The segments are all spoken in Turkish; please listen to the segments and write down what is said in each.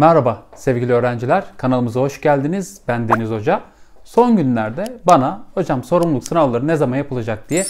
Merhaba sevgili öğrenciler, kanalımıza hoş geldiniz. Ben Deniz Hoca. Son günlerde bana hocam sorumluluk sınavları ne zaman yapılacak diye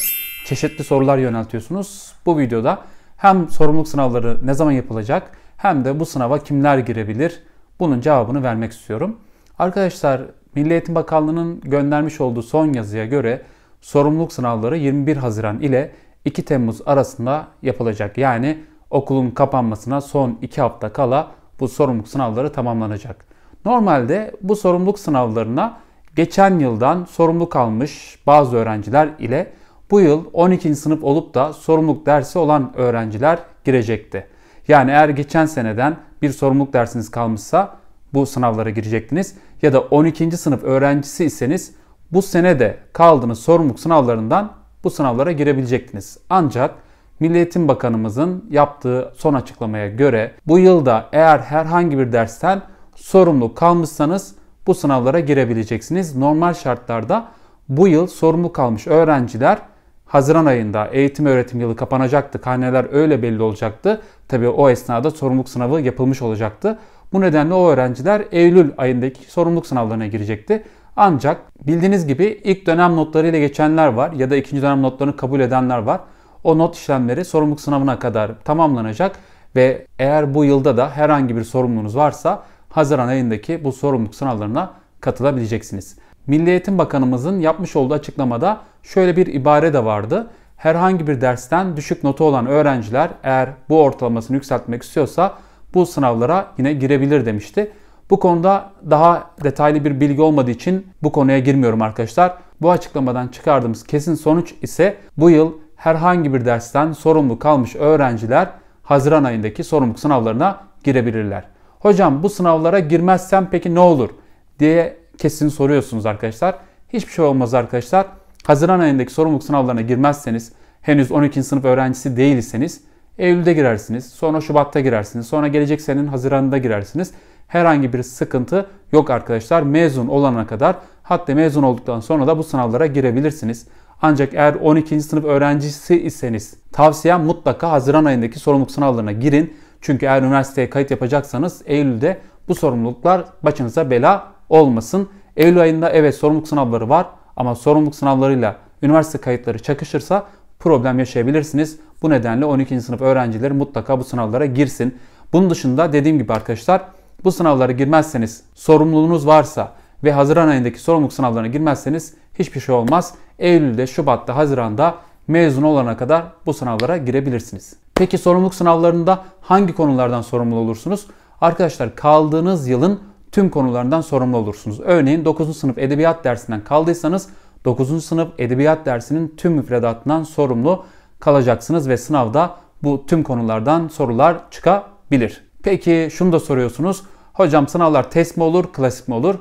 çeşitli sorular yöneltiyorsunuz. Bu videoda hem sorumluluk sınavları ne zaman yapılacak hem de bu sınava kimler girebilir bunun cevabını vermek istiyorum. Arkadaşlar Milli Eğitim Bakanlığı'nın göndermiş olduğu son yazıya göre sorumluluk sınavları 21 Haziran ile 2 Temmuz arasında yapılacak. Yani okulun kapanmasına son 2 hafta kala bu sorumluluk sınavları tamamlanacak. Normalde bu sorumluluk sınavlarına geçen yıldan sorumluluk almış bazı öğrenciler ile bu yıl 12. sınıf olup da sorumluluk dersi olan öğrenciler girecekti. Yani eğer geçen seneden bir sorumluluk dersiniz kalmışsa bu sınavlara girecektiniz ya da 12. sınıf öğrencisi iseniz bu sene de kaldığınız sorumluluk sınavlarından bu sınavlara girebilecektiniz. Ancak Milliyetin Bakanımızın yaptığı son açıklamaya göre bu yılda eğer herhangi bir dersten sorumlu kalmışsanız bu sınavlara girebileceksiniz. Normal şartlarda bu yıl sorumlu kalmış öğrenciler Haziran ayında eğitim öğretim yılı kapanacaktı. Karneler öyle belli olacaktı. Tabi o esnada sorumluluk sınavı yapılmış olacaktı. Bu nedenle o öğrenciler Eylül ayındaki sorumluluk sınavlarına girecekti. Ancak bildiğiniz gibi ilk dönem notlarıyla geçenler var ya da ikinci dönem notlarını kabul edenler var. O not işlemleri sorumluluk sınavına kadar tamamlanacak ve eğer bu yılda da herhangi bir sorumluluğunuz varsa Haziran ayındaki bu sorumluluk sınavlarına katılabileceksiniz. Milli Eğitim Bakanımızın yapmış olduğu açıklamada şöyle bir ibare de vardı. Herhangi bir dersten düşük notu olan öğrenciler eğer bu ortalamasını yükseltmek istiyorsa bu sınavlara yine girebilir demişti. Bu konuda daha detaylı bir bilgi olmadığı için bu konuya girmiyorum arkadaşlar. Bu açıklamadan çıkardığımız kesin sonuç ise bu yıl herhangi bir dersten sorumlu kalmış öğrenciler Haziran ayındaki sorumluluk sınavlarına girebilirler. Hocam bu sınavlara girmezsem peki ne olur diye kesin soruyorsunuz arkadaşlar. Hiçbir şey olmaz arkadaşlar. Haziran ayındaki sorumluluk sınavlarına girmezseniz, henüz 12. sınıf öğrencisi değilseniz Eylül'de girersiniz, sonra Şubat'ta girersiniz, sonra gelecek senenin Haziran'da girersiniz. Herhangi bir sıkıntı yok arkadaşlar. Mezun olana kadar hatta mezun olduktan sonra da bu sınavlara girebilirsiniz. Ancak eğer 12. sınıf öğrencisi iseniz tavsiyem mutlaka Haziran ayındaki sorumluluk sınavlarına girin. Çünkü eğer üniversiteye kayıt yapacaksanız Eylül'de bu sorumluluklar başınıza bela olmasın. Eylül ayında evet sorumluluk sınavları var ama sorumluluk sınavlarıyla üniversite kayıtları çakışırsa problem yaşayabilirsiniz. Bu nedenle 12. sınıf öğrencileri mutlaka bu sınavlara girsin. Bunun dışında dediğim gibi arkadaşlar bu sınavlara girmezseniz sorumluluğunuz varsa ve Haziran ayındaki sorumluluk sınavlarına girmezseniz hiçbir şey olmaz. Eylül'de, Şubat'ta, Haziran'da mezun olana kadar bu sınavlara girebilirsiniz. Peki sorumluluk sınavlarında hangi konulardan sorumlu olursunuz? Arkadaşlar kaldığınız yılın tüm konularından sorumlu olursunuz. Örneğin 9. sınıf edebiyat dersinden kaldıysanız 9. sınıf edebiyat dersinin tüm müfredatından sorumlu kalacaksınız ve sınavda bu tüm konulardan sorular çıkabilir. Peki şunu da soruyorsunuz. Hocam sınavlar test mi olur, klasik mi olur?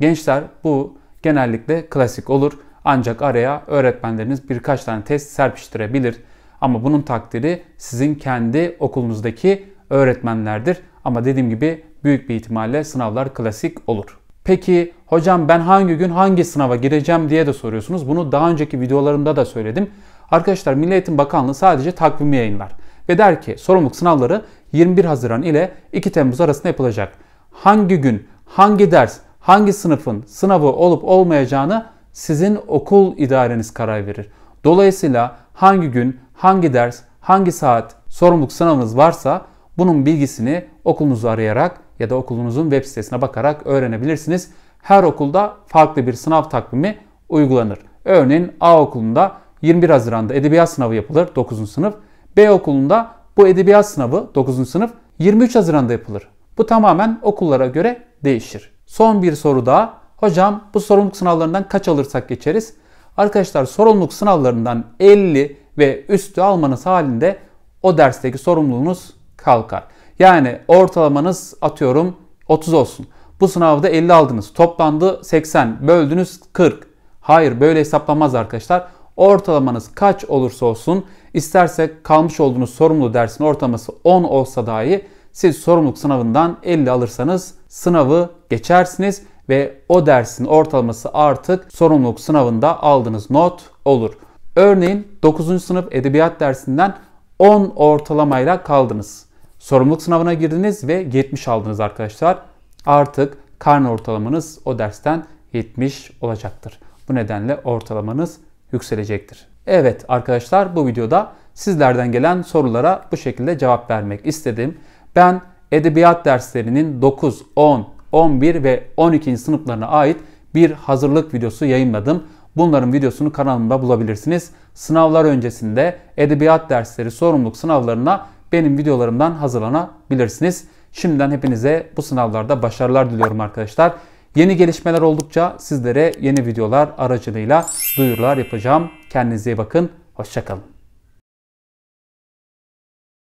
Gençler bu genellikle klasik olur. Ancak araya öğretmenleriniz birkaç tane test serpiştirebilir. Ama bunun takdiri sizin kendi okulunuzdaki öğretmenlerdir. Ama dediğim gibi büyük bir ihtimalle sınavlar klasik olur. Peki hocam ben hangi gün hangi sınava gireceğim diye de soruyorsunuz. Bunu daha önceki videolarımda da söyledim. Arkadaşlar Milli Eğitim Bakanlığı sadece takvimi yayınlar ve der ki sorumluluk sınavları 21 Haziran ile 2 Temmuz arasında yapılacak. Hangi gün, hangi ders, hangi sınıfın sınavı olup olmayacağını sizin okul idareniz karar verir. Dolayısıyla hangi gün, hangi ders, hangi saat sorumluluk sınavınız varsa bunun bilgisini okulunuzu arayarak ya da okulunuzun web sitesine bakarak öğrenebilirsiniz. Her okulda farklı bir sınav takvimi uygulanır. Örneğin A okulunda 21 Haziran'da edebiyat sınavı yapılır 9. sınıf. B okulunda bu edebiyat sınavı 9. sınıf 23 Haziran'da yapılır. Bu tamamen okullara göre değişir. Son bir soru daha. Hocam bu sorumluluk sınavlarından kaç alırsak geçeriz? Arkadaşlar sorumluluk sınavlarından 50 ve üstü almanız halinde o dersteki sorumluluğunuz kalkar. Yani ortalamanız atıyorum 30 olsun. Bu sınavda 50 aldınız. Toplandı 80. Böldünüz 40. Hayır böyle hesaplamaz arkadaşlar. Ortalamanız kaç olursa olsun isterse kalmış olduğunuz sorumlu dersin ortalaması 10 olsa dahi siz sorumluluk sınavından 50 alırsanız sınavı geçersiniz ve o dersin ortalaması artık sorumluluk sınavında aldığınız not olur. Örneğin 9. sınıf edebiyat dersinden 10 ortalamayla kaldınız. Sorumluluk sınavına girdiniz ve 70 aldınız arkadaşlar. Artık karne ortalamanız o dersten 70 olacaktır. Bu nedenle ortalamanız yükselecektir. Evet arkadaşlar bu videoda sizlerden gelen sorulara bu şekilde cevap vermek istedim. Ben edebiyat derslerinin 9, 10, 11 ve 12. sınıflarına ait bir hazırlık videosu yayınladım. Bunların videosunu kanalımda bulabilirsiniz. Sınavlar öncesinde edebiyat dersleri sorumluluk sınavlarına benim videolarımdan hazırlanabilirsiniz. Şimdiden hepinize bu sınavlarda başarılar diliyorum arkadaşlar. Yeni gelişmeler oldukça sizlere yeni videolar aracılığıyla duyurular yapacağım. Kendinize iyi bakın. Hoşçakalın.